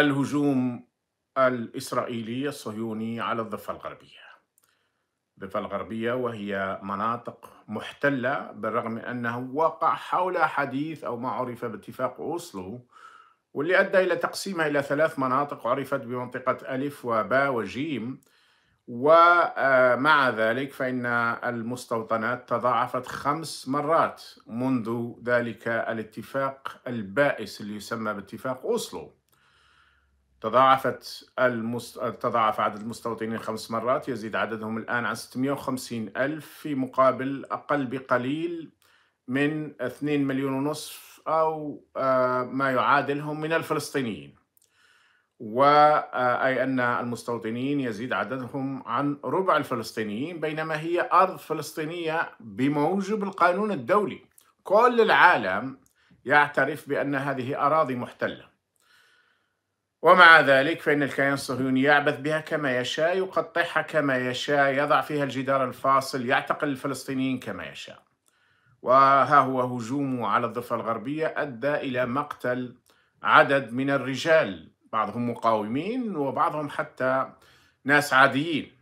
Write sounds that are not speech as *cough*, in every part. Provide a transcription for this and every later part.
الهجوم الإسرائيلي الصهيوني على الضفة الغربية الضفة الغربية وهي مناطق محتلة بالرغم أنه وقع حول حديث أو ما عرف باتفاق أوسلو واللي أدى إلى تقسيمها إلى ثلاث مناطق عرفت بمنطقة ألف وباء وجيم ومع ذلك فإن المستوطنات تضاعفت خمس مرات منذ ذلك الاتفاق البائس اللي يسمى باتفاق أوسلو تضاعفت المست... تضاعف عدد المستوطنين خمس مرات يزيد عددهم الآن عن 650 ألف في مقابل أقل بقليل من 2 مليون ونصف أو آه، ما يعادلهم من الفلسطينيين وأي آه، أن المستوطنين يزيد عددهم عن ربع الفلسطينيين بينما هي أرض فلسطينية بموجب القانون الدولي كل العالم يعترف بأن هذه أراضي محتلة ومع ذلك فإن الكيان الصهيوني يعبث بها كما يشاء يقطعها كما يشاء يضع فيها الجدار الفاصل يعتقل الفلسطينيين كما يشاء وها هو هجومه على الضفة الغربية أدى إلى مقتل عدد من الرجال بعضهم مقاومين وبعضهم حتى ناس عاديين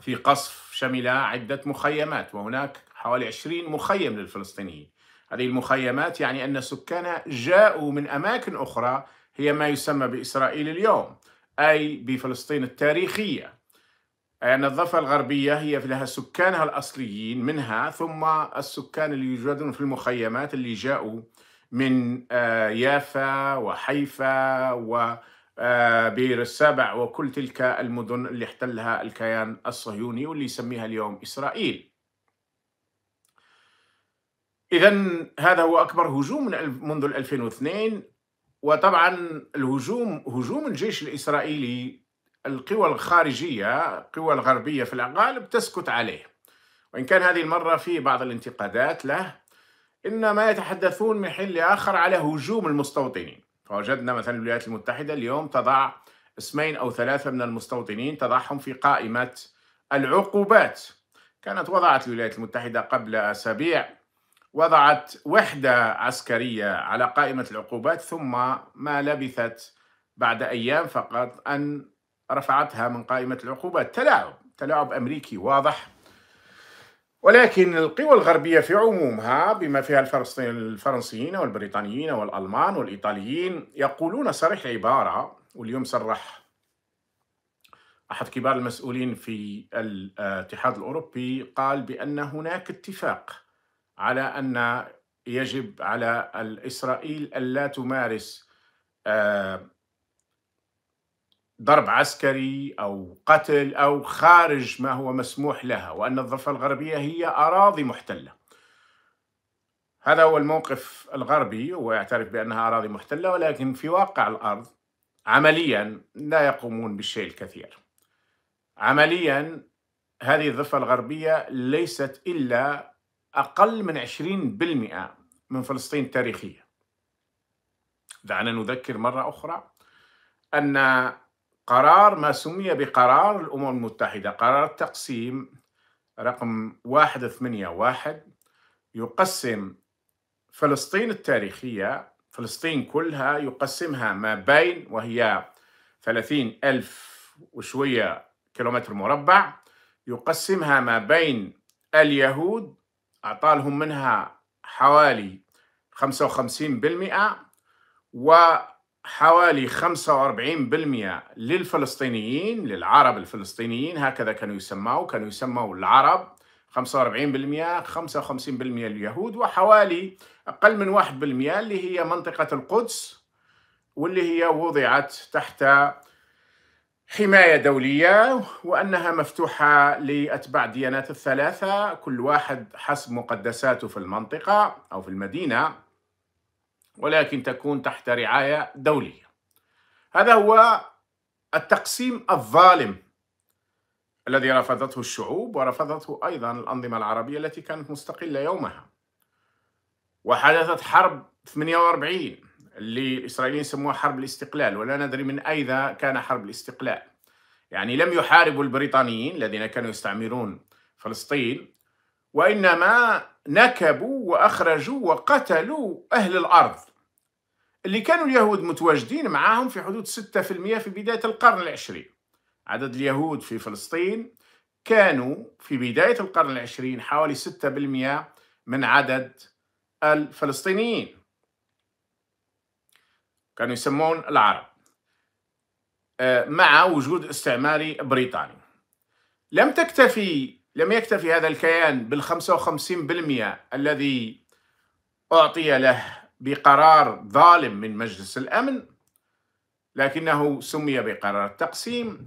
في قصف شمل عدة مخيمات وهناك حوالي 20 مخيم للفلسطينيين هذه المخيمات يعني أن سكانها جاءوا من أماكن أخرى هي ما يسمى بإسرائيل اليوم أي بفلسطين التاريخية أن الضفة الغربية هي لها سكانها الأصليين منها ثم السكان اللي يوجدون في المخيمات اللي جاءوا من آه، يافا وحيفا وبير آه، السبع وكل تلك المدن اللي احتلها الكيان الصهيوني واللي يسميها اليوم إسرائيل إذا هذا هو أكبر هجوم من منذ 2002 وطبعا الهجوم هجوم الجيش الإسرائيلي القوى الخارجية القوى الغربية في الغالب تسكت عليه وإن كان هذه المرة في بعض الانتقادات له إنما يتحدثون من حين لآخر على هجوم المستوطنين فوجدنا مثلا الولايات المتحدة اليوم تضع اسمين أو ثلاثة من المستوطنين تضعهم في قائمة العقوبات كانت وضعت الولايات المتحدة قبل أسابيع وضعت وحدة عسكرية على قائمة العقوبات ثم ما لبثت بعد أيام فقط أن رفعتها من قائمة العقوبات تلاعب تلاعب أمريكي واضح ولكن القوى الغربية في عمومها بما فيها الفرنسيين والبريطانيين والألمان والإيطاليين يقولون صريح عبارة واليوم صرح أحد كبار المسؤولين في الاتحاد الأوروبي قال بأن هناك اتفاق على ان يجب على اسرائيل الا تمارس آه، ضرب عسكري او قتل او خارج ما هو مسموح لها وان الضفه الغربيه هي اراضي محتله. هذا هو الموقف الغربي ويعترف بانها اراضي محتله ولكن في واقع الارض عمليا لا يقومون بالشيء الكثير. عمليا هذه الضفه الغربيه ليست الا أقل من 20% من فلسطين تاريخية دعنا نذكر مرة أخرى أن قرار ما سمي بقرار الأمم المتحدة قرار التقسيم رقم 181 يقسم فلسطين التاريخية فلسطين كلها يقسمها ما بين وهي 30 ألف وشوية كيلومتر مربع يقسمها ما بين اليهود أعطالهم منها حوالي 55% وحوالي 45% للفلسطينيين للعرب الفلسطينيين هكذا كانوا يسموا كانوا يسموا العرب 45% 55% اليهود وحوالي أقل من 1% اللي هي منطقة القدس واللي هي وضعت تحت حماية دولية وأنها مفتوحة لأتباع الديانات الثلاثة كل واحد حسب مقدساته في المنطقة أو في المدينة ولكن تكون تحت رعاية دولية هذا هو التقسيم الظالم الذي رفضته الشعوب ورفضته أيضا الأنظمة العربية التي كانت مستقلة يومها وحدثت حرب 48 اللي الإسرائيليين يسموها حرب الاستقلال ولا ندري من أين كان حرب الاستقلال يعني لم يحاربوا البريطانيين الذين كانوا يستعمرون فلسطين وإنما نكبوا وأخرجوا وقتلوا أهل الأرض اللي كانوا اليهود متواجدين معاهم في حدود 6% في بداية القرن العشرين عدد اليهود في فلسطين كانوا في بداية القرن العشرين حوالي 6% من عدد الفلسطينيين كانوا يسمون العرب آه، مع وجود استعماري بريطاني لم تكتفي لم يكتفي هذا الكيان بال 55% الذي أعطي له بقرار ظالم من مجلس الأمن لكنه سمي بقرار التقسيم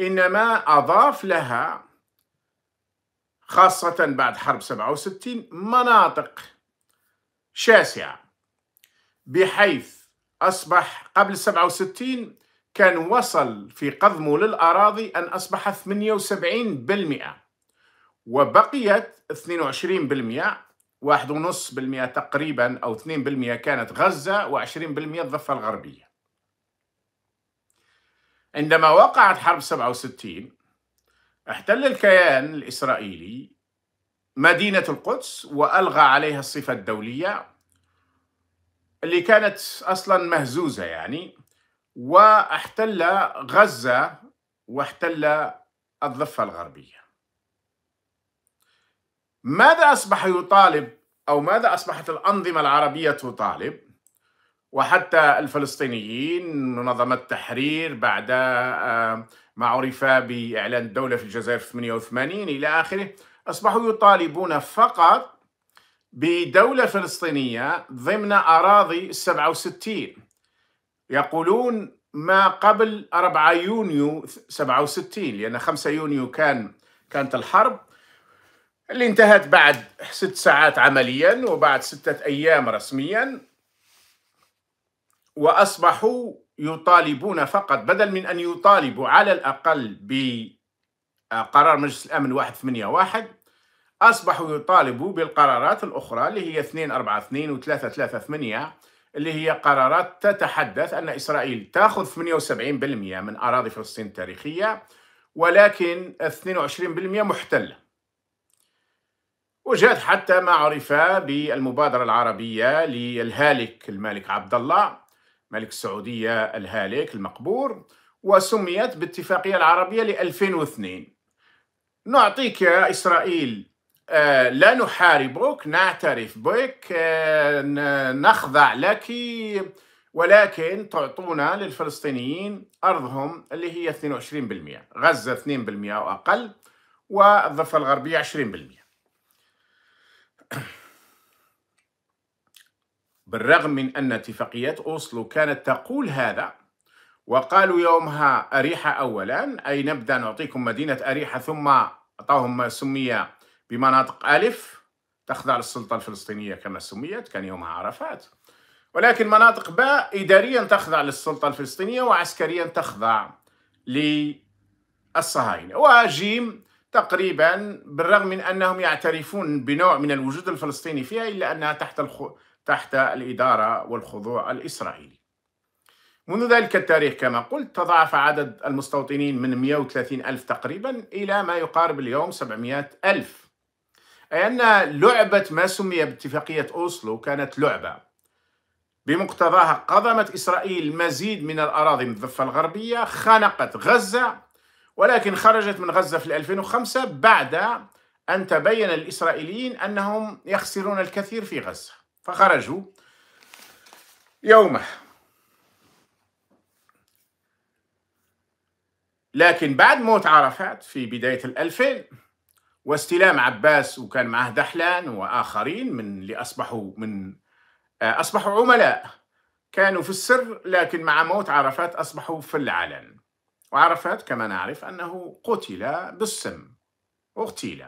إنما أضاف لها خاصة بعد حرب 67 مناطق شاسعة بحيث أصبح قبل 67 كان وصل في قضمه للأراضي أن أصبح 78% وبقيت 22% واحد ونص بالمئة تقريبا أو 2% كانت غزة و20% الضفة الغربية عندما وقعت حرب 67 احتل الكيان الإسرائيلي مدينة القدس وألغى عليها الصفة الدولية اللي كانت اصلا مهزوزه يعني واحتل غزه واحتل الضفه الغربيه. ماذا اصبح يطالب او ماذا اصبحت الانظمه العربيه تطالب؟ وحتى الفلسطينيين منظمة التحرير بعد آه، ما عرف بإعلان الدولة في الجزائر في 88 إلى آخره أصبحوا يطالبون فقط بدولة فلسطينية ضمن أراضي 67 يقولون ما قبل 4 يونيو 67 لأن 5 يونيو كان كانت الحرب اللي انتهت بعد ست ساعات عمليا وبعد ستة أيام رسميا وأصبحوا يطالبون فقط بدل من أن يطالبوا على الأقل بقرار مجلس الأمن 181 أصبحوا يطالبوا بالقرارات الأخرى اللي هي 242 و 338 اللي هي قرارات تتحدث أن إسرائيل تأخذ 78% من أراضي فلسطين التاريخية ولكن 22% محتلة وجاءت حتى ما عرف بالمبادرة العربية للهالك الملك عبد الله ملك السعودية الهالك المقبور وسميت باتفاقية العربية ل 2002 نعطيك يا إسرائيل آه، لا نحاربك نعترف بك آه، نخضع لك ولكن تعطونا للفلسطينيين أرضهم اللي هي 22% غزة 2% وأقل والضفة الغربية 20% *clears throat* بالرغم من أن اتفاقية أوسلو كانت تقول هذا وقالوا يومها أريحة أولا أي نبدأ نعطيكم مدينة أريحة ثم أعطاهم ما سمي بمناطق ألف تخضع للسلطة الفلسطينية كما سميت كان يومها عرفات ولكن مناطق باء إداريا تخضع للسلطة الفلسطينية وعسكريا تخضع للصهاينة وجيم تقريبا بالرغم من أنهم يعترفون بنوع من الوجود الفلسطيني فيها إلا أنها تحت الخ... تحت الإدارة والخضوع الإسرائيلي منذ ذلك التاريخ كما قلت تضاعف عدد المستوطنين من 130 ألف تقريبا إلى ما يقارب اليوم 700 ألف أي أن لعبة ما سمي باتفاقية أوسلو كانت لعبة بمقتضاها قضمت إسرائيل مزيد من الأراضي من الضفة الغربية خنقت غزة ولكن خرجت من غزة في 2005 بعد أن تبين الإسرائيليين أنهم يخسرون الكثير في غزة فخرجوا يومه لكن بعد موت عرفات في بداية الألفين واستلام عباس وكان معه دحلان وآخرين من اللي أصبحوا من آه، أصبحوا عملاء كانوا في السر لكن مع موت عرفات أصبحوا في العلن وعرفات كما نعرف أنه قتل بالسم اغتيل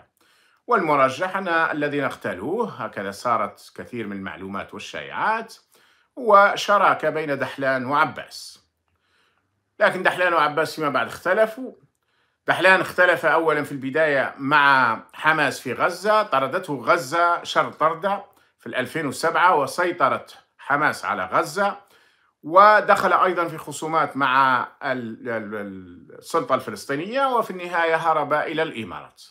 والمرجح أن الذين اغتالوه هكذا صارت كثير من المعلومات والشائعات وشراكة بين دحلان وعباس لكن دحلان وعباس فيما بعد اختلفوا دحلان اختلف أولا في البداية مع حماس في غزة طردته غزة شر طردة في 2007 وسيطرت حماس على غزة ودخل أيضا في خصومات مع السلطة الفلسطينية وفي النهاية هرب إلى الإمارات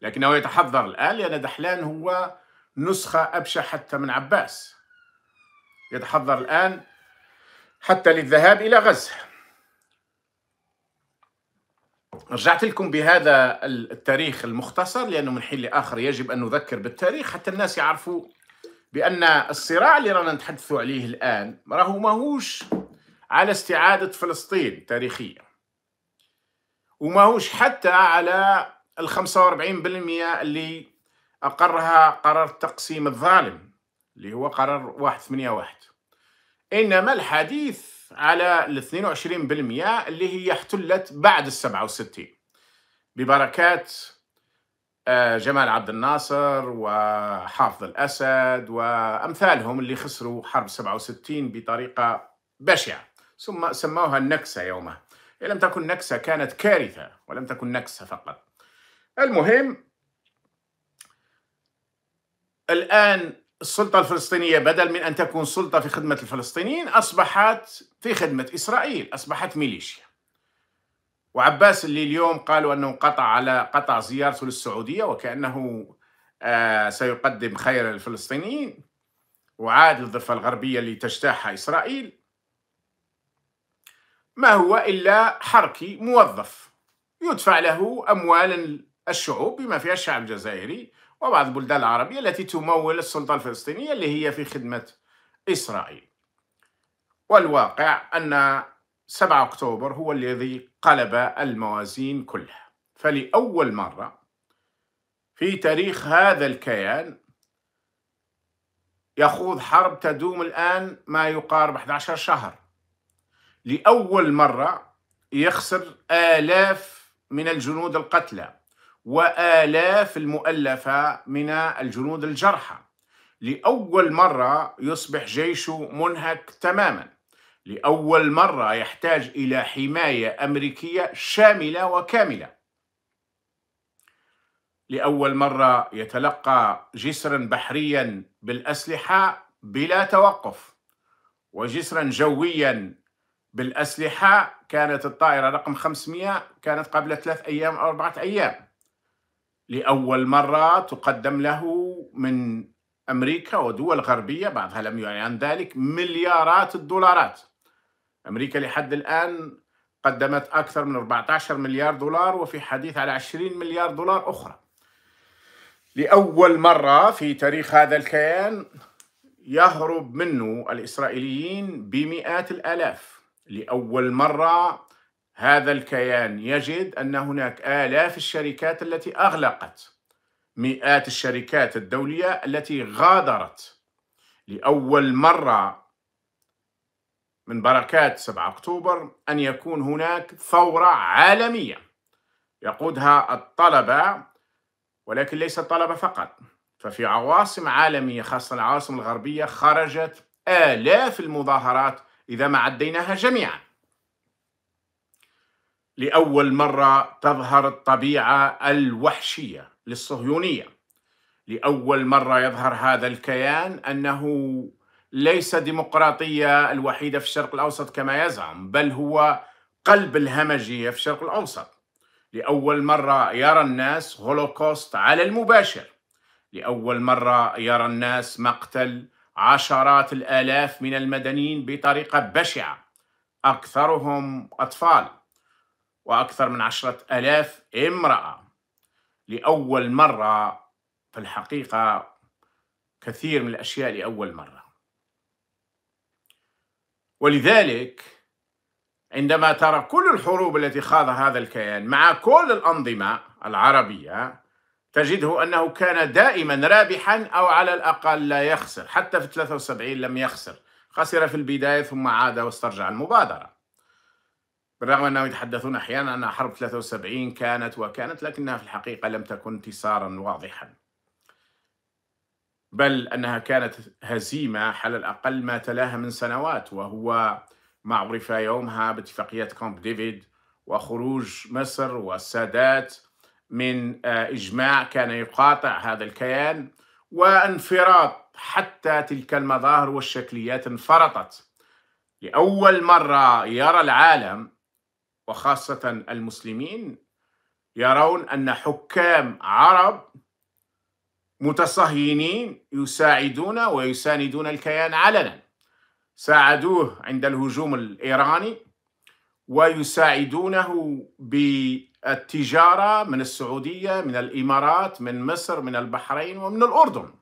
لكنه يتحضر الآن لأن دحلان هو نسخة أبشع حتى من عباس يتحضر الآن حتى للذهاب إلى غزة رجعت لكم بهذا التاريخ المختصر لانه من حين لاخر يجب ان نذكر بالتاريخ حتى الناس يعرفوا بان الصراع اللي رانا نتحدثوا عليه الان راهو ماهوش على استعاده فلسطين تاريخيا وماهوش حتى على ال 45% اللي اقرها قرار التقسيم الظالم اللي هو قرار 181 انما الحديث على ال 22% اللي هي احتلت بعد ال 67 ببركات آه، جمال عبد الناصر وحافظ الأسد وأمثالهم اللي خسروا حرب 67 بطريقة بشعة ثم سموها النكسة يومها إيه لم تكن نكسة كانت كارثة ولم تكن نكسة فقط المهم الآن السلطة الفلسطينية بدل من أن تكون سلطة في خدمة الفلسطينيين أصبحت في خدمة إسرائيل أصبحت ميليشيا وعباس اللي اليوم قالوا أنه قطع على قطع زيارته للسعودية وكأنه آه سيقدم خير للفلسطينيين وعاد للضفة الغربية اللي تجتاحها إسرائيل ما هو إلا حركي موظف يدفع له أموال الشعوب بما فيها الشعب الجزائري وبعض البلدان العربية التي تمول السلطة الفلسطينية اللي هي في خدمة إسرائيل والواقع أن 7 أكتوبر هو الذي قلب الموازين كلها فلأول مرة في تاريخ هذا الكيان يخوض حرب تدوم الآن ما يقارب 11 شهر لأول مرة يخسر آلاف من الجنود القتلى وآلاف المؤلفة من الجنود الجرحى لأول مرة يصبح جيشه منهك تماما لأول مرة يحتاج إلى حماية أمريكية شاملة وكاملة لأول مرة يتلقى جسرا بحريا بالأسلحة بلا توقف وجسرا جويا بالأسلحة كانت الطائرة رقم 500 كانت قبل ثلاث أيام أو أربعة أيام لأول مرة تقدم له من أمريكا ودول غربية بعضها لم يعلن عن ذلك مليارات الدولارات أمريكا لحد الآن قدمت أكثر من 14 مليار دولار وفي حديث على 20 مليار دولار أخرى لأول مرة في تاريخ هذا الكيان يهرب منه الإسرائيليين بمئات الآلاف لأول مرة هذا الكيان يجد أن هناك آلاف الشركات التي أغلقت مئات الشركات الدولية التي غادرت لأول مرة من بركات 7 أكتوبر أن يكون هناك ثورة عالمية يقودها الطلبة ولكن ليس الطلبة فقط ففي عواصم عالمية خاصة العواصم الغربية خرجت آلاف المظاهرات إذا ما عديناها جميعاً لأول مرة تظهر الطبيعة الوحشية للصهيونية لأول مرة يظهر هذا الكيان أنه ليس ديمقراطية الوحيدة في الشرق الأوسط كما يزعم بل هو قلب الهمجية في الشرق الأوسط لأول مرة يرى الناس هولوكوست على المباشر لأول مرة يرى الناس مقتل عشرات الآلاف من المدنيين بطريقة بشعة أكثرهم أطفال وأكثر من عشرة ألاف امرأة لأول مرة في الحقيقة كثير من الأشياء لأول مرة ولذلك عندما ترى كل الحروب التي خاض هذا الكيان مع كل الأنظمة العربية تجده أنه كان دائما رابحا أو على الأقل لا يخسر حتى في 73 لم يخسر خسر في البداية ثم عاد واسترجع المبادرة بالرغم أنهم يتحدثون أحيانا أن حرب 73 كانت وكانت لكنها في الحقيقة لم تكن انتصارا واضحا بل أنها كانت هزيمة على الأقل ما تلاها من سنوات وهو ما عرف يومها باتفاقية كامب ديفيد وخروج مصر والسادات من آه، إجماع كان يقاطع هذا الكيان وانفراط حتى تلك المظاهر والشكليات انفرطت لأول مرة يرى العالم وخاصة المسلمين يرون أن حكام عرب متصهينين يساعدون ويساندون الكيان علنا ساعدوه عند الهجوم الإيراني ويساعدونه بالتجارة من السعودية من الإمارات من مصر من البحرين ومن الأردن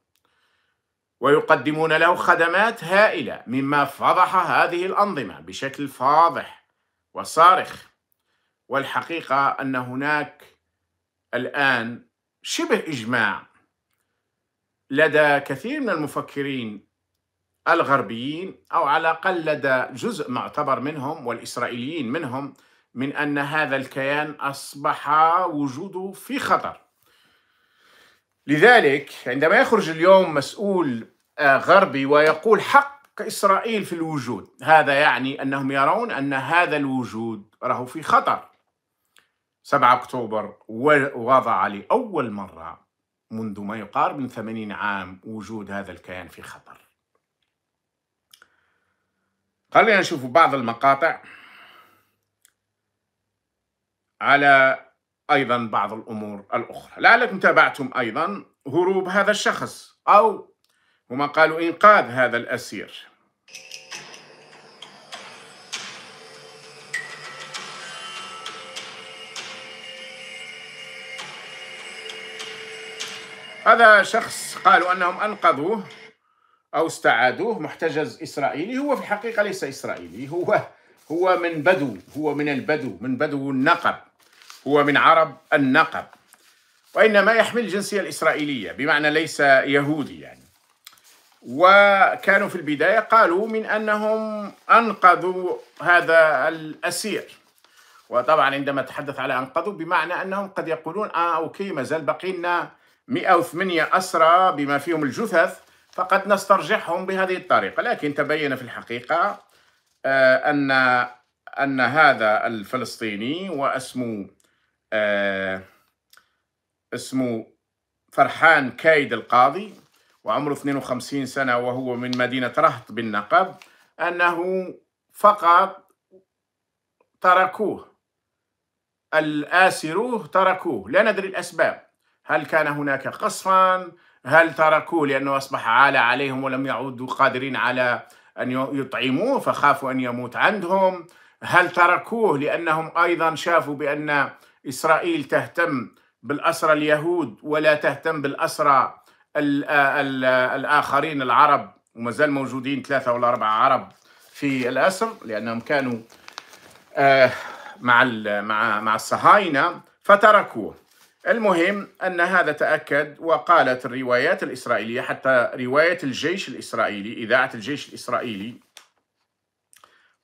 ويقدمون له خدمات هائلة مما فضح هذه الأنظمة بشكل فاضح وصارخ والحقيقه ان هناك الان شبه اجماع لدى كثير من المفكرين الغربيين او على الاقل لدى جزء معتبر منهم والاسرائيليين منهم من ان هذا الكيان اصبح وجوده في خطر. لذلك عندما يخرج اليوم مسؤول آه، غربي ويقول حق اسرائيل في الوجود، هذا يعني انهم يرون ان هذا الوجود راه في خطر. 7 أكتوبر وضع لأول مرة منذ ما يقارب من 80 عام وجود هذا الكيان في خطر خلينا نشوف بعض المقاطع على أيضا بعض الأمور الأخرى لعلكم تابعتم أيضا هروب هذا الشخص أو هما قالوا إنقاذ هذا الأسير هذا شخص قالوا أنهم أنقذوه أو استعادوه محتجز إسرائيلي هو في الحقيقة ليس إسرائيلي هو هو من بدو هو من البدو من بدو النقب هو من عرب النقب وإنما يحمل الجنسية الإسرائيلية بمعنى ليس يهودي يعني وكانوا في البداية قالوا من أنهم أنقذوا هذا الأسير وطبعا عندما تحدث على أنقذوا بمعنى أنهم قد يقولون آه أوكي ما زال بقينا 108 أسرى بما فيهم الجثث فقد نسترجعهم بهذه الطريقة لكن تبين في الحقيقة آه، أن أن هذا الفلسطيني واسمه آه، اسمه فرحان كايد القاضي وعمره 52 سنة وهو من مدينة رهط بالنقب أنه فقط تركوه الآسروه تركوه لا ندري الأسباب هل كان هناك قصفا هل تركوه لأنه أصبح عالى عليهم ولم يعودوا قادرين على أن يطعموه فخافوا أن يموت عندهم هل تركوه لأنهم أيضا شافوا بأن إسرائيل تهتم بالأسرى اليهود ولا تهتم بالأسرى الآخرين العرب وما زال موجودين ثلاثة ولا أربعة عرب في الأسر لأنهم كانوا آه، مع مع مع الصهاينة فتركوه المهم أن هذا تأكد وقالت الروايات الإسرائيلية حتى رواية الجيش الإسرائيلي إذاعة الجيش الإسرائيلي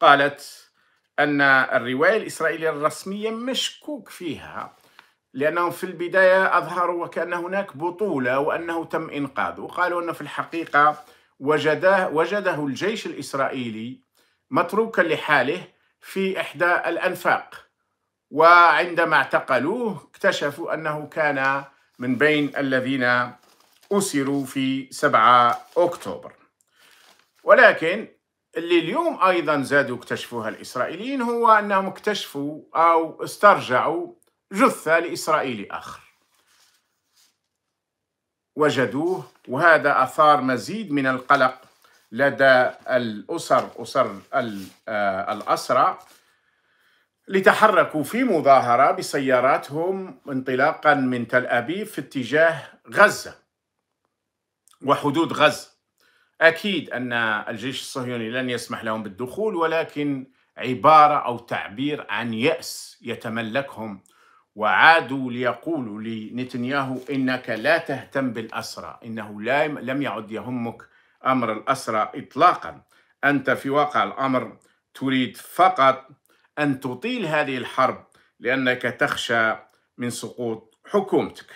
قالت أن الرواية الإسرائيلية الرسمية مشكوك فيها لأنهم في البداية أظهروا وكأن هناك بطولة وأنه تم إنقاذه قالوا أنه في الحقيقة وجده, وجده الجيش الإسرائيلي متروكا لحاله في إحدى الأنفاق وعندما اعتقلوه اكتشفوا أنه كان من بين الذين أسروا في 7 أكتوبر ولكن اللي اليوم أيضا زادوا اكتشفوها الإسرائيليين هو أنهم اكتشفوا أو استرجعوا جثة لإسرائيلي آخر وجدوه وهذا أثار مزيد من القلق لدى الأسر أسر آه، الأسرى لتحركوا في مظاهرة بسياراتهم انطلاقا من تل أبيب في اتجاه غزة وحدود غزة أكيد أن الجيش الصهيوني لن يسمح لهم بالدخول ولكن عبارة أو تعبير عن يأس يتملكهم وعادوا ليقولوا لنتنياهو إنك لا تهتم بالأسرى إنه لا لم يعد يهمك أمر الأسرى إطلاقا أنت في واقع الأمر تريد فقط أن تطيل هذه الحرب لأنك تخشى من سقوط حكومتك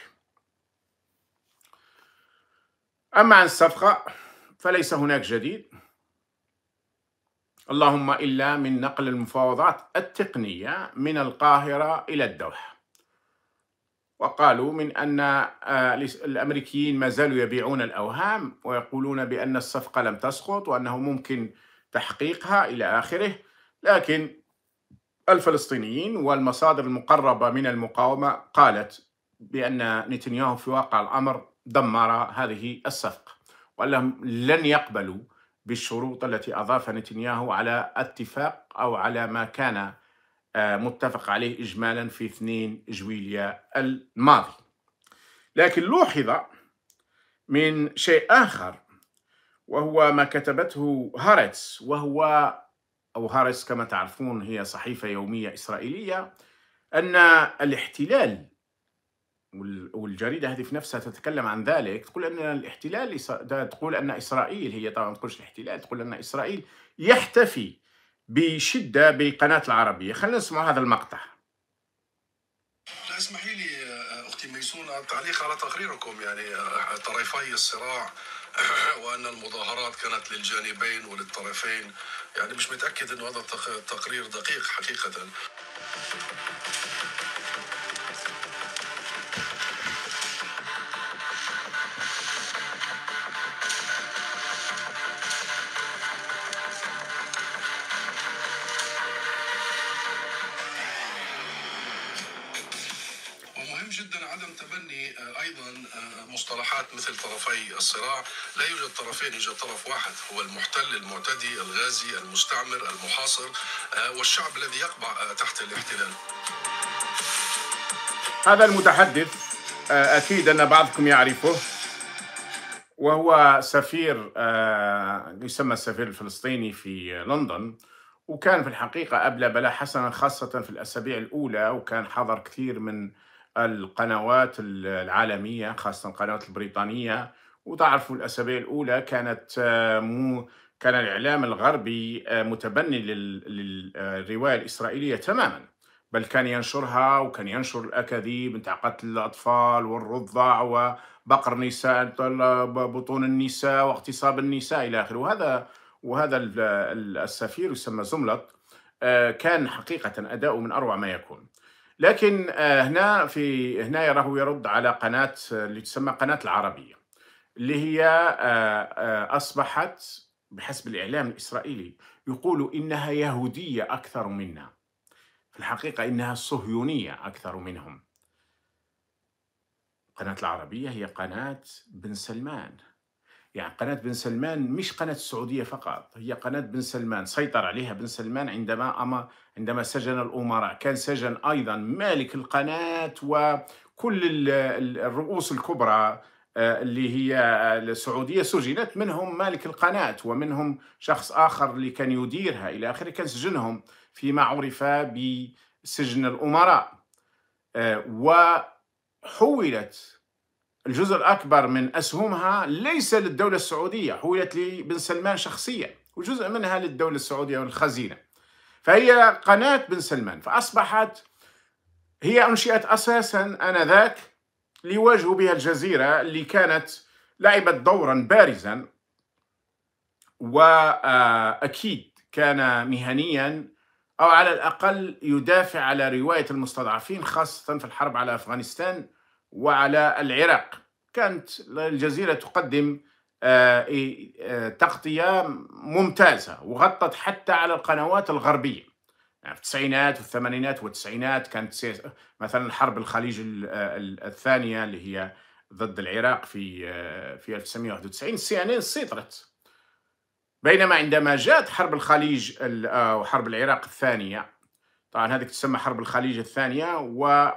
أما عن الصفقة فليس هناك جديد اللهم إلا من نقل المفاوضات التقنية من القاهرة إلى الدوحة وقالوا من أن آه، الأمريكيين ما زالوا يبيعون الأوهام ويقولون بأن الصفقة لم تسقط وأنه ممكن تحقيقها إلى آخره لكن الفلسطينيين والمصادر المقربة من المقاومة قالت بأن نتنياهو في واقع الأمر دمر هذه الصفقة وأنهم لن يقبلوا بالشروط التي أضاف نتنياهو على اتفاق أو على ما كان آه، متفق عليه إجمالا في 2 جويليا الماضي لكن لوحظ من شيء آخر وهو ما كتبته هارتس وهو أو هارس كما تعرفون هي صحيفة يومية إسرائيلية أن الاحتلال والجريدة هذه في نفسها تتكلم عن ذلك تقول أن الاحتلال تقول أن إسرائيل هي طبعا ما تقولش الاحتلال تقول أن إسرائيل يحتفي بشدة بقناة العربية خلينا نسمع هذا المقطع اسمحي لي أختي ميسون التعليق على تقريركم يعني طرفي الصراع *coughs* وان المظاهرات كانت للجانبين وللطرفين يعني مش متاكد انه هذا التقرير دقيق حقيقه الصراعات مثل طرفي الصراع لا يوجد طرفين يوجد طرف واحد هو المحتل المعتدي الغازي المستعمر المحاصر آه، والشعب الذي يقبع آه، تحت الاحتلال هذا المتحدث آه، أكيد أن بعضكم يعرفه وهو سفير يسمى السفير الفلسطيني في لندن وكان في الحقيقة أبلى بلاء حسنا خاصة في الأسابيع الأولى وكان حضر كثير من القنوات العالمية خاصة القنوات البريطانية وتعرفوا الأسابيع الأولى كانت آه، مو كان الإعلام الغربي آه، متبني للرواية الإسرائيلية تماما بل كان ينشرها وكان ينشر الأكاذيب نتاع قتل الأطفال والرضع وبقر نساء بطون النساء واغتصاب النساء إلى آخره وهذا وهذا السفير يسمى زملط آه، كان حقيقة أداؤه من أروع ما يكون لكن آه، هنا في هنا راهو يرد على قناه اللي تسمى قناه العربيه اللي هي آه، آه، اصبحت بحسب الاعلام الاسرائيلي يقول انها يهوديه اكثر منا في الحقيقه انها صهيونيه اكثر منهم قناه العربيه هي قناه بن سلمان يعني قناة بن سلمان مش قناة السعودية فقط هي قناة بن سلمان سيطر عليها بن سلمان عندما أما عندما سجن الأمراء كان سجن أيضا مالك القناة وكل الرؤوس الكبرى آه، اللي هي آه، السعودية سجنت منهم مالك القناة ومنهم شخص آخر اللي كان يديرها إلى آخره كان سجنهم فيما عرف بسجن الأمراء آه، وحولت الجزء الأكبر من أسهمها ليس للدولة السعودية هويت لبن سلمان شخصيا وجزء منها للدولة السعودية والخزينة فهي قناة بن سلمان فأصبحت هي أنشئت أساسا آنذاك ليواجهوا بها الجزيرة اللي كانت لعبت دورا بارزا وأكيد كان مهنيا أو على الأقل يدافع على رواية المستضعفين خاصة في الحرب على أفغانستان وعلى العراق كانت الجزيرة تقدم آه، آه، تغطية ممتازة وغطت حتى على القنوات الغربية يعني في التسعينات والثمانينات والتسعينات كانت مثلا حرب الخليج آه، الثانية اللي هي ضد العراق في في 1991 السي ان ان سيطرت بينما عندما جاءت حرب الخليج وحرب العراق الثانية طبعا هذيك تسمى حرب الخليج الثانية و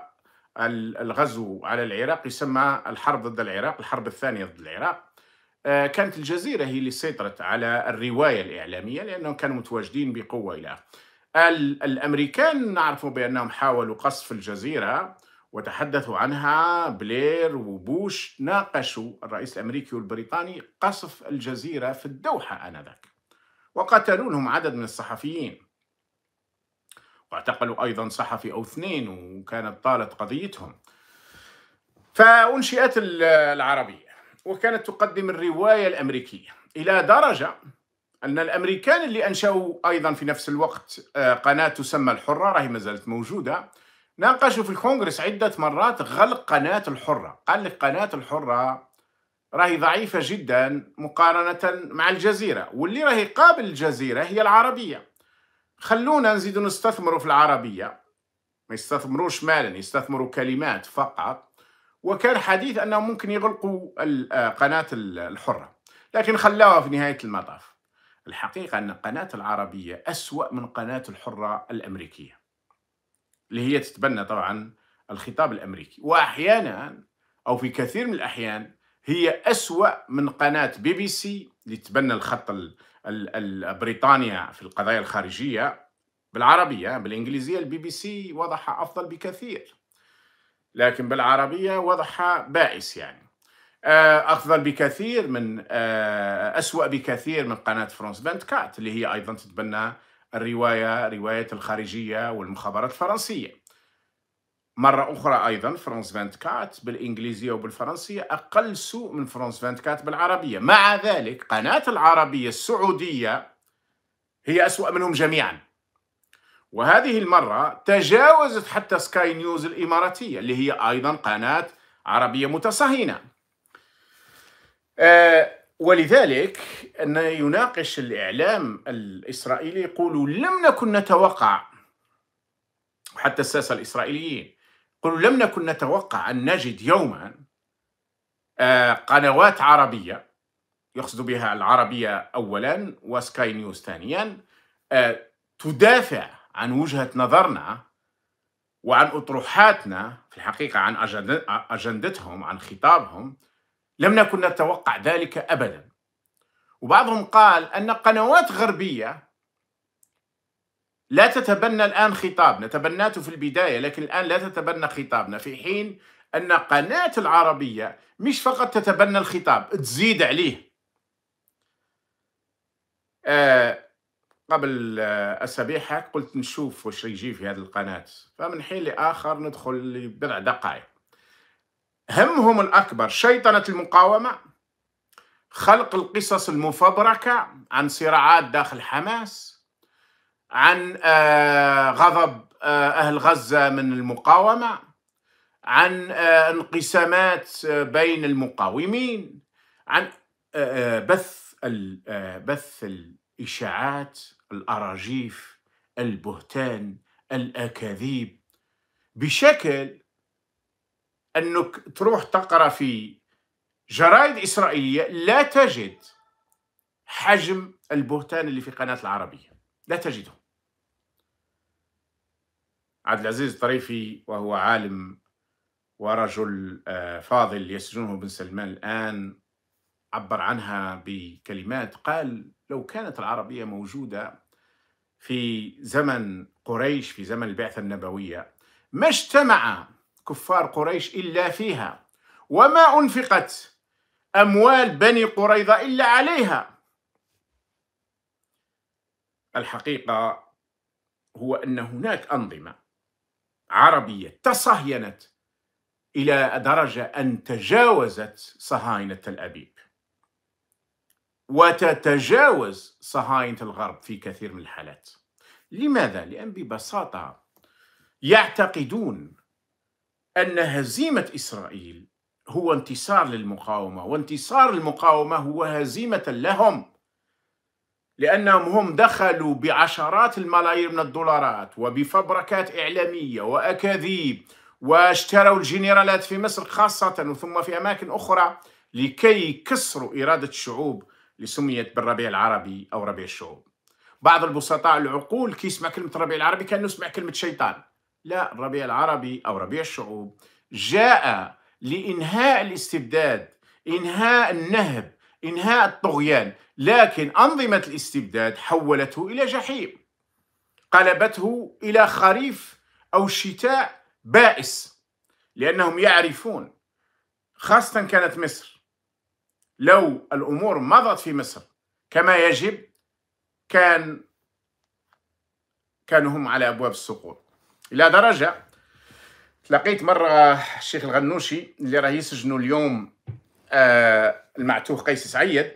الغزو على العراق يسمى الحرب ضد العراق الحرب الثانية ضد العراق آه، كانت الجزيرة هي اللي سيطرت على الرواية الإعلامية لأنهم كانوا متواجدين بقوة إلى الأمريكان نعرفوا بأنهم حاولوا قصف الجزيرة وتحدثوا عنها بلير وبوش ناقشوا الرئيس الأمريكي والبريطاني قصف الجزيرة في الدوحة آنذاك وقتلوا لهم عدد من الصحفيين واعتقلوا أيضا صحفي أو اثنين وكانت طالت قضيتهم فأنشئت العربية وكانت تقدم الرواية الأمريكية إلى درجة أن الأمريكان اللي أنشأوا أيضا في نفس الوقت آه، قناة تسمى الحرة راهي ما زالت موجودة ناقشوا في الكونغرس عدة مرات غلق قناة الحرة قال لك قناة الحرة راهي ضعيفة جدا مقارنة مع الجزيرة واللي راهي قابل الجزيرة هي العربية خلونا نزيد نستثمروا في العربية ما يستثمروش مالا يستثمروا كلمات فقط وكان حديث أنهم ممكن يغلقوا آه، قناة الحرة لكن خلاوها في نهاية المطاف الحقيقة أن قناة العربية أسوأ من قناة الحرة الأمريكية اللي هي تتبنى طبعا الخطاب الأمريكي وأحيانا أو في كثير من الأحيان هي أسوأ من قناة بي بي سي اللي تبنى الخط البريطانيا في القضايا الخارجية بالعربية بالإنجليزية البي بي سي وضح أفضل بكثير لكن بالعربية وضح بائس يعني آه، أفضل بكثير من آه، أسوأ بكثير من قناة فرانس 24 اللي هي أيضا تتبنى الرواية رواية الخارجية والمخابرات الفرنسية مرة أخرى أيضا فرانس 24 بالإنجليزية وبالفرنسية أقل سوء من فرانس 24 بالعربية مع ذلك قناة العربية السعودية هي أسوأ منهم جميعا وهذه المرة تجاوزت حتى سكاي نيوز الإماراتية اللي هي أيضا قناة عربية متصهينة آه ولذلك أن يناقش الإعلام الإسرائيلي يقول لم نكن نتوقع حتى الساسة الإسرائيليين قلوا لم نكن نتوقع أن نجد يوما آه، قنوات عربية يقصد بها العربية أولا وسكاي نيوز ثانيا آه، تدافع عن وجهة نظرنا وعن أطروحاتنا في الحقيقة عن أجندتهم عن خطابهم لم نكن نتوقع ذلك أبدا وبعضهم قال أن قنوات غربية لا تتبنى الآن خطابنا تبناته في البداية لكن الآن لا تتبنى خطابنا في حين أن قناة العربية مش فقط تتبنى الخطاب تزيد عليه آه قبل آه، أسابيع قلت نشوف واش يجي في هذه القناة فمن حين لآخر ندخل لبضع دقائق همهم الأكبر شيطنة المقاومة خلق القصص المفبركة عن صراعات داخل حماس عن آه، غضب آه، أهل غزة من المقاومة عن آه، انقسامات بين المقاومين عن بث بث الإشاعات الأراجيف البهتان الأكاذيب بشكل أنك تروح تقرأ في جرائد إسرائيلية لا تجد حجم البهتان اللي في قناة العربية لا تجده عبد العزيز الطريفي وهو عالم ورجل آه، فاضل يسجنه بن سلمان الآن عبر عنها بكلمات قال لو كانت العربية موجودة في زمن قريش في زمن البعثة النبوية ما اجتمع كفار قريش إلا فيها وما أنفقت أموال بني قريظة إلا عليها الحقيقة هو أن هناك أنظمة عربية تصهينت إلى درجة أن تجاوزت صهاينة تل أبيب وتتجاوز صهاينة الغرب في كثير من الحالات لماذا؟ لأن ببساطة يعتقدون أن هزيمة إسرائيل هو انتصار للمقاومة وانتصار المقاومة هو هزيمة لهم لأنهم هم دخلوا بعشرات الملايير من الدولارات وبفبركات إعلامية وأكاذيب واشتروا الجنرالات في مصر خاصة وثم في أماكن أخرى لكي يكسروا إرادة الشعوب سميت بالربيع العربي أو ربيع الشعوب بعض البسطاء العقول كي يسمع كلمة الربيع العربي كان يسمع كلمة شيطان لا الربيع العربي أو ربيع الشعوب جاء لإنهاء الاستبداد إنهاء النهب إنهاء الطغيان لكن أنظمة الاستبداد حولته إلى جحيم قلبته إلى خريف أو شتاء بائس لأنهم يعرفون خاصة كانت مصر لو الأمور مضت في مصر كما يجب كان كانوا هم على أبواب السقوط إلى درجة لقيت مرة الشيخ الغنوشي اللي راه يسجنوا اليوم آه، المعتوه قيس سعيد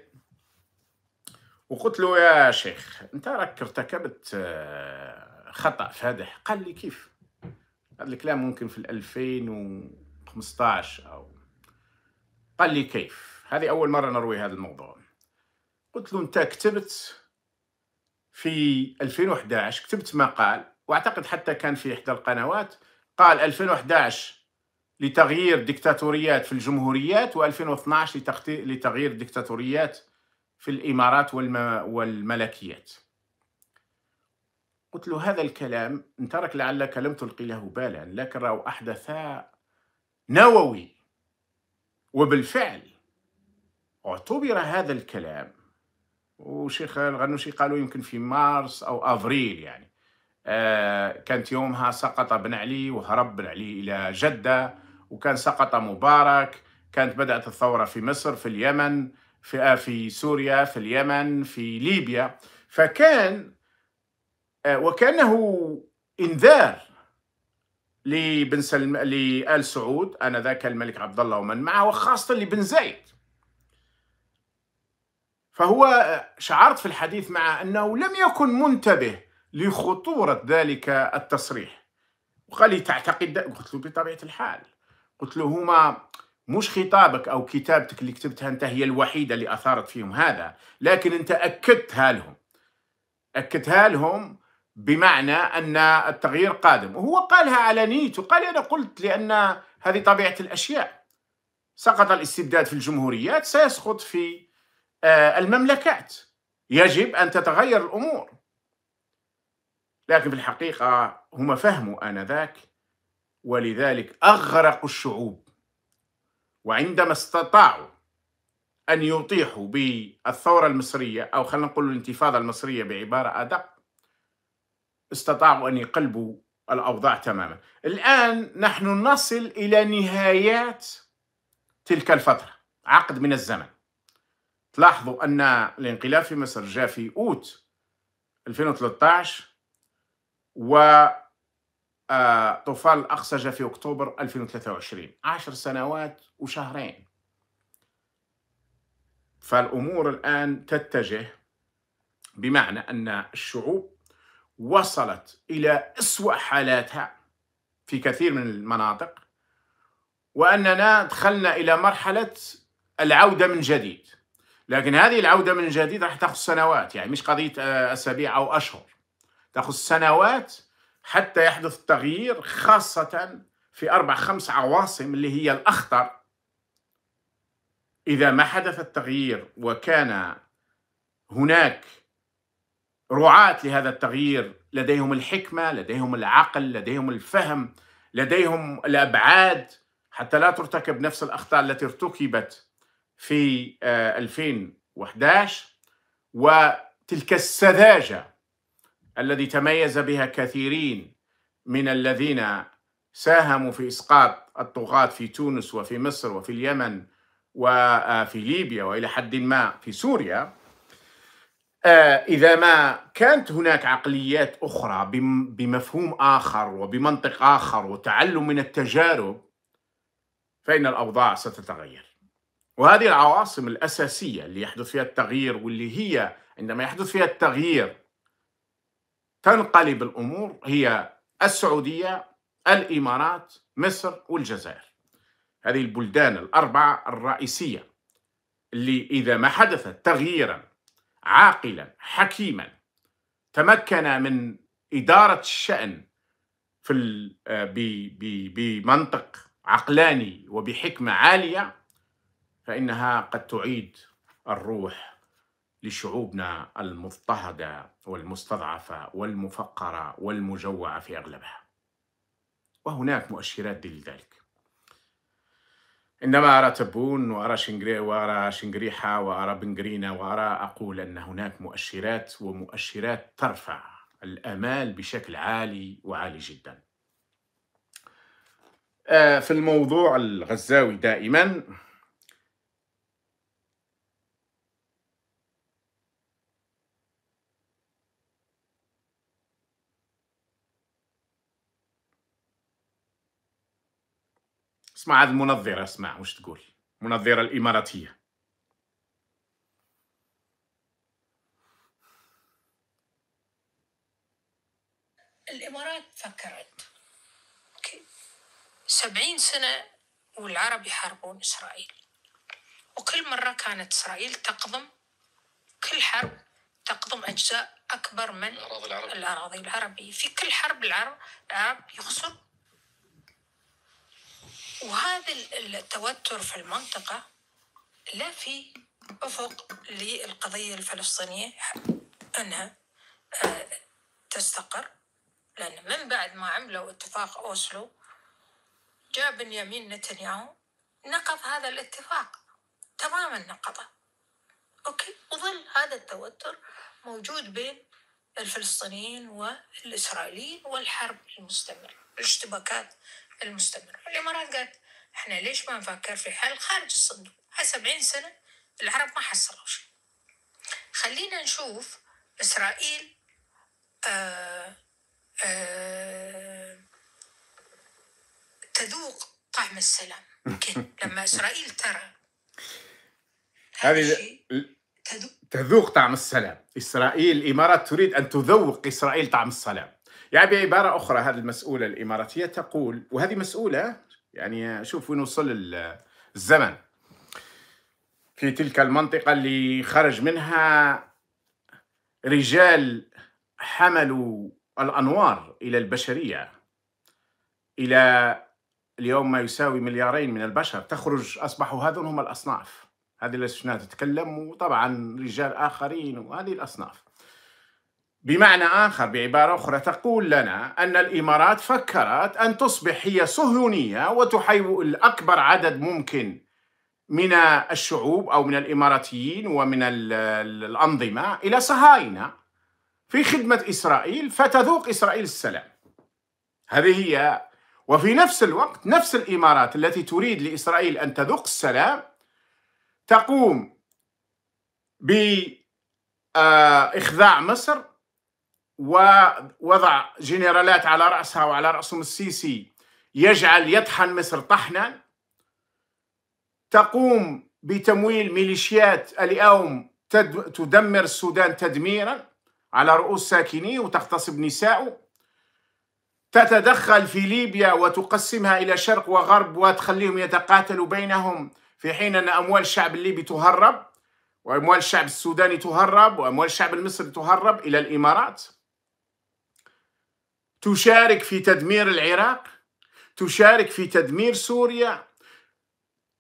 وقلت له يا شيخ انت راك ارتكبت آه، خطا فادح قال لي كيف هذا الكلام ممكن في 2015 او قال لي كيف هذه اول مره نروي هذا الموضوع قلت له انت كتبت في 2011 كتبت مقال واعتقد حتى كان في احدى القنوات قال 2011 لتغيير ديكتاتوريات في الجمهوريات و2012 لتغيير ديكتاتوريات في الإمارات والملكيات قلت له هذا الكلام انترك لعلك لم تلقي له بالا لكن رأوا أحدث نووي وبالفعل اعتبر هذا الكلام وشيخ الغنوشي قالوا يمكن في مارس أو أفريل يعني آه كانت يومها سقط بن علي وهرب بن علي إلى جدة وكان سقط مبارك كانت بدأت الثورة في مصر في اليمن في, آه، في سوريا في اليمن في ليبيا فكان آه، وكانه انذار لبن سلم لآل سعود آنذاك الملك عبد الله ومن معه وخاصة لبن زيد فهو آه، شعرت في الحديث معه أنه لم يكن منتبه لخطورة ذلك التصريح وقال لي تعتقد قلت له بطبيعة الحال قلت له هما مش خطابك أو كتابتك اللي كتبتها أنت هي الوحيدة اللي أثارت فيهم هذا لكن أنت أكدتها لهم أكدتها لهم بمعنى أن التغيير قادم وهو قالها على نيته قال أنا قلت لأن هذه طبيعة الأشياء سقط الاستبداد في الجمهوريات سيسقط في آه، المملكات يجب أن تتغير الأمور لكن في الحقيقة هم فهموا آنذاك ولذلك أغرقوا الشعوب وعندما استطاعوا أن يطيحوا بالثورة المصرية أو خلينا نقول الانتفاضة المصرية بعبارة أدق استطاعوا أن يقلبوا الأوضاع تماما الآن نحن نصل إلى نهايات تلك الفترة عقد من الزمن تلاحظوا أن الانقلاب في مصر جاء في أوت 2013 و آه، طوفان الأقصى جاء في أكتوبر 2023 عشر سنوات وشهرين فالأمور الآن تتجه بمعنى أن الشعوب وصلت إلى أسوأ حالاتها في كثير من المناطق وأننا دخلنا إلى مرحلة العودة من جديد لكن هذه العودة من جديد راح تأخذ سنوات يعني مش قضية آه، أسابيع أو أشهر تأخذ سنوات حتى يحدث تغيير خاصة في أربع خمس عواصم اللي هي الأخطر إذا ما حدث التغيير وكان هناك رعاة لهذا التغيير لديهم الحكمة لديهم العقل لديهم الفهم لديهم الأبعاد حتى لا ترتكب نفس الأخطاء التي ارتكبت في 2011 آه، وتلك السذاجة الذي تميز بها كثيرين من الذين ساهموا في اسقاط الطغاة في تونس وفي مصر وفي اليمن وفي آه، ليبيا والى حد ما في سوريا آه، اذا ما كانت هناك عقليات اخرى بمفهوم اخر وبمنطق اخر وتعلم من التجارب فان الاوضاع ستتغير وهذه العواصم الاساسيه اللي يحدث فيها التغيير واللي هي عندما يحدث فيها التغيير تنقلب الامور هي السعوديه الامارات مصر والجزائر هذه البلدان الاربعه الرئيسيه اللي اذا ما حدث تغييرا عاقلا حكيما تمكن من اداره الشان في آه، بمنطق عقلاني وبحكمه عاليه فانها قد تعيد الروح لشعوبنا المضطهده والمستضعفه والمفقره والمجوعه في اغلبها وهناك مؤشرات لذلك عندما أرى تبون وأرى شنغري وأرى شنغريحة وأرى بنغرينا وأرى أقول أن هناك مؤشرات ومؤشرات ترفع الأمال بشكل عالي وعالي جدا آه، في الموضوع الغزاوي دائما اسمع هذه المنظرة اسمع وش تقول المنظرة الإماراتية الإمارات فكرت سبعين سنة والعرب يحاربون إسرائيل وكل مرة كانت إسرائيل تقضم كل حرب تقضم أجزاء أكبر من الأراضي العربية, العربية. في كل حرب العرب العرب يخسر وهذا التوتر في المنطقة لا في أفق للقضية الفلسطينية أنها آه، تستقر لأن من بعد ما عملوا اتفاق أوسلو جاء بنيامين نتنياهو نقض هذا الاتفاق تماما نقضه أوكي وظل هذا التوتر موجود بين الفلسطينيين والإسرائيليين والحرب المستمرة الاشتباكات المستمر الإمارات قالت إحنا ليش ما نفكر في حل خارج الصندوق سبعين سنة العرب ما حصلوا شيء خلينا نشوف إسرائيل آآ آه، آآ آه، تذوق طعم السلام يمكن *laughs* لما إسرائيل ترى هذه تذوق طعم السلام إسرائيل الإمارات تريد أن تذوق إسرائيل طعم السلام يعني بعبارة أخرى هذه المسؤولة الإماراتية تقول وهذه مسؤولة يعني شوف وين وصل الزمن في تلك المنطقة اللي خرج منها رجال حملوا الأنوار إلى البشرية إلى اليوم ما يساوي مليارين من البشر تخرج أصبحوا هذون هم الأصناف هذه اللي شفناها تتكلم وطبعا رجال آخرين وهذه الأصناف بمعنى آخر بعبارة أخرى تقول لنا أن الإمارات فكرت أن تصبح هي صهيونية وتحول أكبر عدد ممكن من الشعوب أو من الإماراتيين ومن الأنظمة إلى صهاينة في خدمة إسرائيل فتذوق إسرائيل السلام هذه هي وفي نفس الوقت نفس الإمارات التي تريد لإسرائيل أن تذوق السلام تقوم بإخضاع آه، مصر ووضع جنرالات على رأسها وعلى رأسهم السيسي يجعل يطحن مصر طحنا تقوم بتمويل ميليشيات اليوم تدمر السودان تدميرا على رؤوس ساكنيه وتغتصب نساءه تتدخل في ليبيا وتقسمها الى شرق وغرب وتخليهم يتقاتلوا بينهم في حين ان اموال الشعب الليبي تهرب واموال الشعب السوداني تهرب واموال الشعب المصري تهرب الى الامارات تشارك في تدمير العراق تشارك في تدمير سوريا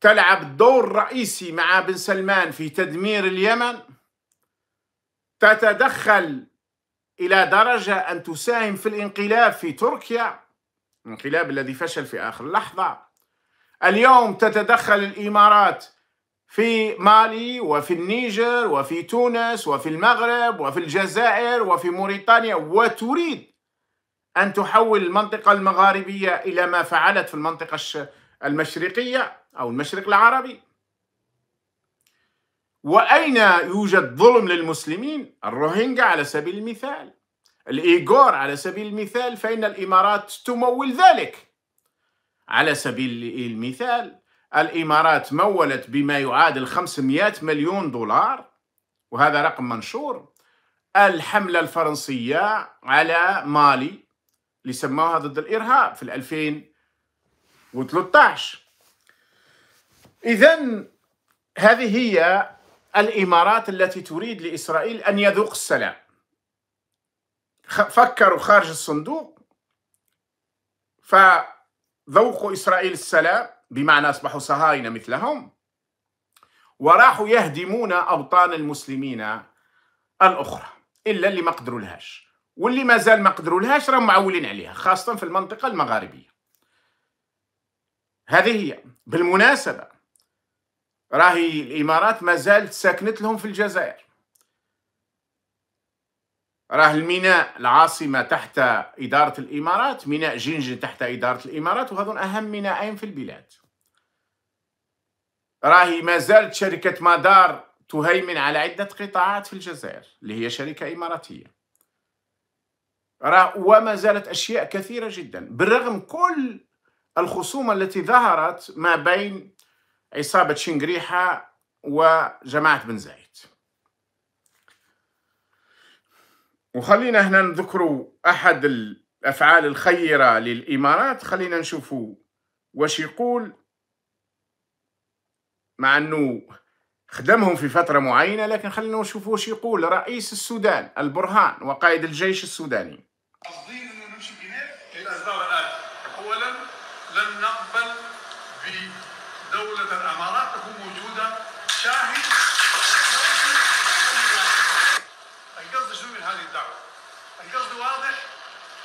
تلعب دور رئيسي مع بن سلمان في تدمير اليمن تتدخل إلى درجة أن تساهم في الانقلاب في تركيا الانقلاب الذي فشل في آخر لحظة اليوم تتدخل الإمارات في مالي وفي النيجر وفي تونس وفي المغرب وفي الجزائر وفي موريتانيا وتريد أن تحول المنطقة المغاربية إلى ما فعلت في المنطقة المشرقية أو المشرق العربي وأين يوجد ظلم للمسلمين الروهينجا على سبيل المثال الإيغور على سبيل المثال فإن الإمارات تمول ذلك على سبيل المثال الإمارات مولت بما يعادل 500 مليون دولار وهذا رقم منشور الحملة الفرنسية على مالي اللي سموها ضد الارهاب في 2013 اذا هذه هي الامارات التي تريد لاسرائيل ان يذوق السلام فكروا خارج الصندوق فذوقوا اسرائيل السلام بمعنى اصبحوا صهاينه مثلهم وراحوا يهدمون اوطان المسلمين الاخرى الا اللي ما قدروا لهاش واللي مازال ما قدرولهاش راهم معولين عليها خاصة في المنطقة المغاربية هذه هي بالمناسبة راهي الإمارات مازال ساكنت لهم في الجزائر راه الميناء العاصمة تحت إدارة الإمارات ميناء جنجن تحت إدارة الإمارات وهذون أهم ميناءين في البلاد راهي ما زالت شركة مدار تهيمن على عدة قطاعات في الجزائر اللي هي شركة إماراتية وما زالت أشياء كثيرة جدا بالرغم كل الخصومة التي ظهرت ما بين عصابة شنقريحة وجماعة بن زايد وخلينا هنا نذكر أحد الأفعال الخيرة للإمارات خلينا نشوف واش يقول مع أنه خدمهم في فترة معينة لكن خلينا نشوف واش يقول رئيس السودان البرهان وقائد الجيش السوداني قصدي انه نمشي بناء للاسباب الاتيه اولا لن نقبل بدوله الامارات تكون موجوده شاهد القصد شنو من هذه الدعوه؟ القصد واضح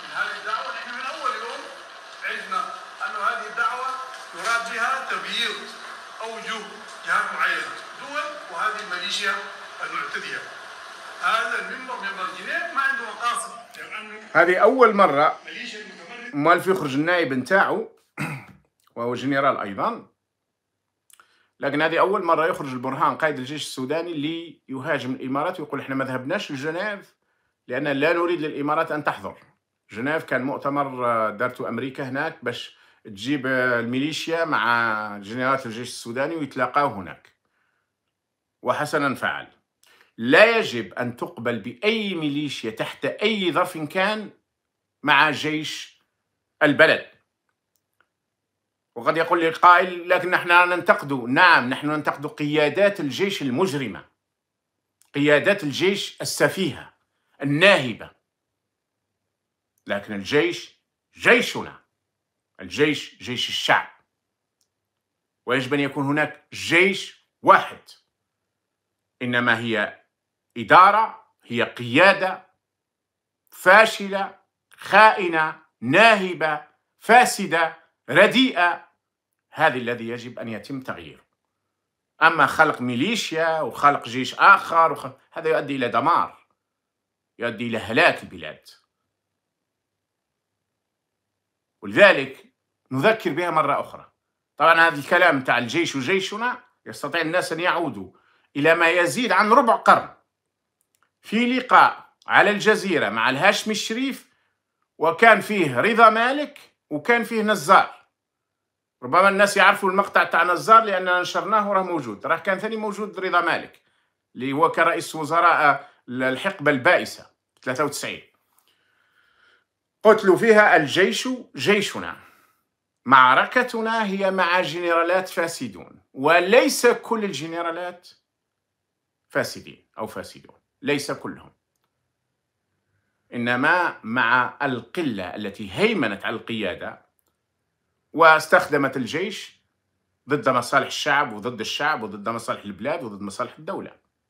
من هذه الدعوه نحن من اول يوم عرفنا انه هذه الدعوه يراد بها تبييض اوجه جهات معينه دول وهذه الميليشيا المعتديه هذا المنبر منبر جنيف ما عنده مقاصد هذه اول مره مالفي يخرج النائب نتاعو *clears throat* وهو جنرال ايضا لكن هذه اول مره يخرج البرهان قائد الجيش السوداني اللي يهاجم الامارات ويقول احنا ما ذهبناش لجنيف لان لا نريد للامارات ان تحضر جنيف كان مؤتمر آه، دارته امريكا هناك باش تجيب آه، الميليشيا مع جنرالات الجيش السوداني ويتلاقاو هناك وحسنا فعل لا يجب أن تقبل بأي ميليشيا تحت أي ظرف كان مع جيش البلد وقد يقول لي القائل لكن نحن ننتقد نعم نحن ننتقد قيادات الجيش المجرمة قيادات الجيش السفيهة الناهبة لكن الجيش جيشنا الجيش جيش الشعب ويجب أن يكون هناك جيش واحد إنما هي إدارة هي قيادة فاشلة خائنة ناهبة فاسدة رديئة هذه الذي يجب أن يتم تغييره أما خلق ميليشيا وخلق جيش آخر وخلق... هذا يؤدي إلى دمار يؤدي إلى هلاك البلاد ولذلك نذكر بها مرة أخرى طبعا هذا الكلام تاع الجيش وجيشنا يستطيع الناس أن يعودوا إلى ما يزيد عن ربع قرن في لقاء على الجزيرة مع الهاشمي الشريف وكان فيه رضا مالك وكان فيه نزار ربما الناس يعرفوا المقطع تاع نزار لأننا نشرناه وراه موجود راه كان ثاني موجود رضا مالك اللي هو كرئيس وزراء الحقبة البائسة 93 قتلوا فيها الجيش جيشنا معركتنا هي مع جنرالات فاسدون وليس كل الجنرالات فاسدين أو فاسدون ليس كلهم انما مع القله التي هيمنت على القياده واستخدمت الجيش ضد مصالح الشعب وضد الشعب وضد مصالح البلاد وضد مصالح الدوله